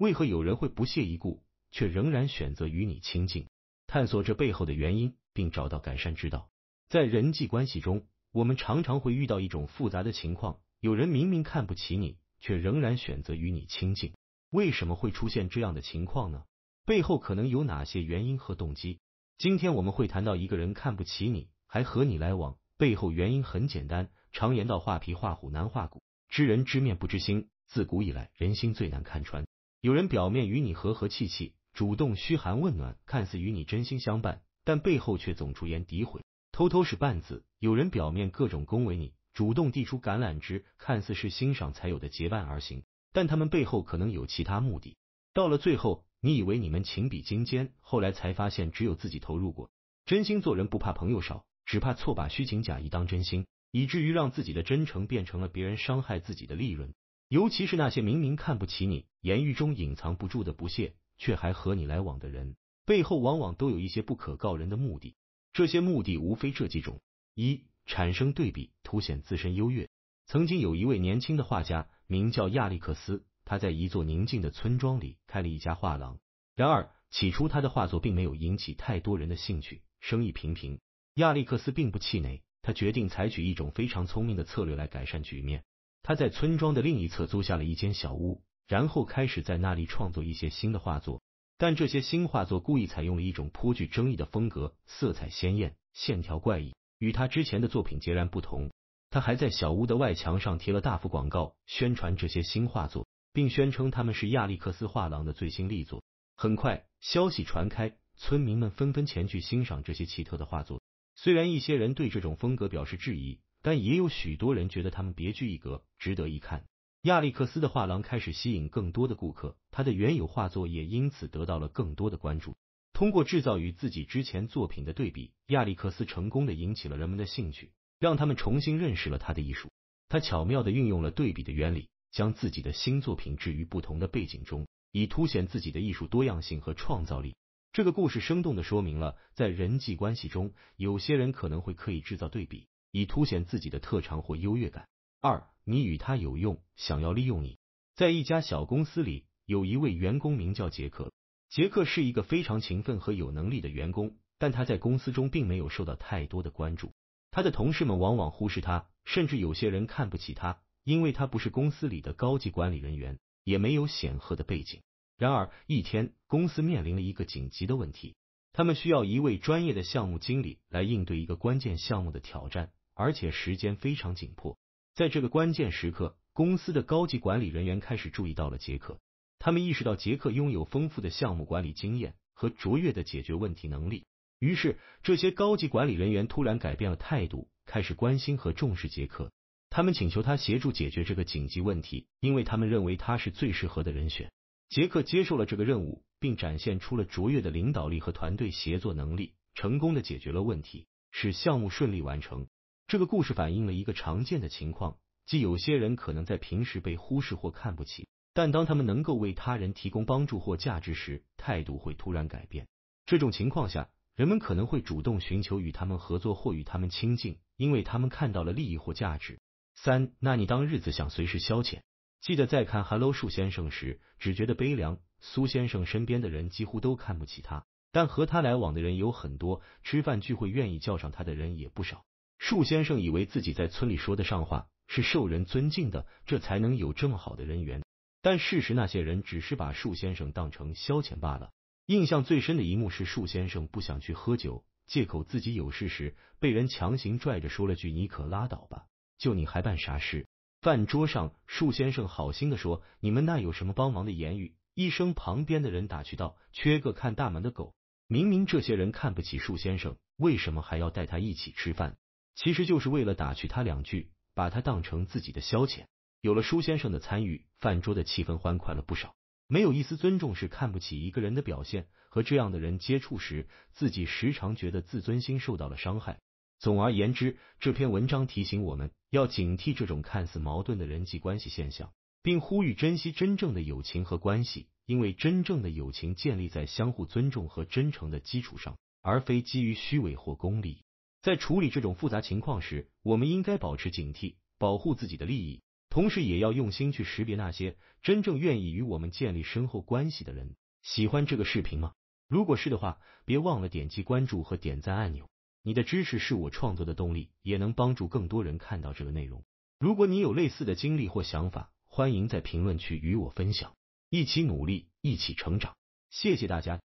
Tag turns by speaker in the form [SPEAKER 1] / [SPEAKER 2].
[SPEAKER 1] 为何有人会不屑一顾，却仍然选择与你亲近？探索这背后的原因，并找到改善之道。在人际关系中，我们常常会遇到一种复杂的情况：有人明明看不起你，却仍然选择与你亲近。为什么会出现这样的情况呢？背后可能有哪些原因和动机？今天我们会谈到一个人看不起你，还和你来往，背后原因很简单。常言道：“画皮画虎难画骨，知人知面不知心。”自古以来，人心最难看穿。有人表面与你和和气气，主动嘘寒问暖，看似与你真心相伴，但背后却总出言诋毁，偷偷使绊子；有人表面各种恭维你，主动递出橄榄枝，看似是欣赏才有的结伴而行，但他们背后可能有其他目的。到了最后，你以为你们情比金坚，后来才发现只有自己投入过。真心做人不怕朋友少，只怕错把虚情假意当真心，以至于让自己的真诚变成了别人伤害自己的利润。尤其是那些明明看不起你，言语中隐藏不住的不屑，却还和你来往的人，背后往往都有一些不可告人的目的。这些目的无非这几种：一、产生对比，凸显自身优越。曾经有一位年轻的画家，名叫亚历克斯，他在一座宁静的村庄里开了一家画廊。然而起初，他的画作并没有引起太多人的兴趣，生意平平。亚历克斯并不气馁，他决定采取一种非常聪明的策略来改善局面。他在村庄的另一侧租下了一间小屋，然后开始在那里创作一些新的画作。但这些新画作故意采用了一种颇具争议的风格，色彩鲜艳，线条怪异，与他之前的作品截然不同。他还在小屋的外墙上贴了大幅广告，宣传这些新画作，并宣称他们是亚历克斯画廊的最新力作。很快，消息传开，村民们纷纷前去欣赏这些奇特的画作。虽然一些人对这种风格表示质疑。但也有许多人觉得他们别具一格，值得一看。亚历克斯的画廊开始吸引更多的顾客，他的原有画作也因此得到了更多的关注。通过制造与自己之前作品的对比，亚历克斯成功的引起了人们的兴趣，让他们重新认识了他的艺术。他巧妙的运用了对比的原理，将自己的新作品置于不同的背景中，以凸显自己的艺术多样性和创造力。这个故事生动的说明了，在人际关系中，有些人可能会刻意制造对比。以凸显自己的特长或优越感。二，你与他有用，想要利用你。在一家小公司里，有一位员工名叫杰克。杰克是一个非常勤奋和有能力的员工，但他在公司中并没有受到太多的关注。他的同事们往往忽视他，甚至有些人看不起他，因为他不是公司里的高级管理人员，也没有显赫的背景。然而，一天，公司面临了一个紧急的问题，他们需要一位专业的项目经理来应对一个关键项目的挑战。而且时间非常紧迫，在这个关键时刻，公司的高级管理人员开始注意到了杰克。他们意识到杰克拥有丰富的项目管理经验和卓越的解决问题能力，于是这些高级管理人员突然改变了态度，开始关心和重视杰克。他们请求他协助解决这个紧急问题，因为他们认为他是最适合的人选。杰克接受了这个任务，并展现出了卓越的领导力和团队协作能力，成功的解决了问题，使项目顺利完成。这个故事反映了一个常见的情况，即有些人可能在平时被忽视或看不起，但当他们能够为他人提供帮助或价值时，态度会突然改变。这种情况下，人们可能会主动寻求与他们合作或与他们亲近，因为他们看到了利益或价值。三，那你当日子想随时消遣，记得在看《Hello 树先生》时，只觉得悲凉。苏先生身边的人几乎都看不起他，但和他来往的人有很多，吃饭聚会愿意叫上他的人也不少。树先生以为自己在村里说得上话，是受人尊敬的，这才能有这么好的人缘。但事实，那些人只是把树先生当成消遣罢了。印象最深的一幕是，树先生不想去喝酒，借口自己有事时，被人强行拽着说了句：“你可拉倒吧，就你还办啥事？”饭桌上，树先生好心的说：“你们那有什么帮忙的言语？”一声，旁边的人打趣道：“缺个看大门的狗。”明明这些人看不起树先生，为什么还要带他一起吃饭？其实就是为了打趣他两句，把他当成自己的消遣。有了舒先生的参与，饭桌的气氛欢快了不少。没有一丝尊重是看不起一个人的表现，和这样的人接触时，自己时常觉得自尊心受到了伤害。总而言之，这篇文章提醒我们要警惕这种看似矛盾的人际关系现象，并呼吁珍惜真正的友情和关系，因为真正的友情建立在相互尊重和真诚的基础上，而非基于虚伪或功利。在处理这种复杂情况时，我们应该保持警惕，保护自己的利益，同时也要用心去识别那些真正愿意与我们建立深厚关系的人。喜欢这个视频吗？如果是的话，别忘了点击关注和点赞按钮。你的支持是我创作的动力，也能帮助更多人看到这个内容。如果你有类似的经历或想法，欢迎在评论区与我分享，一起努力，一起成长。谢谢大家。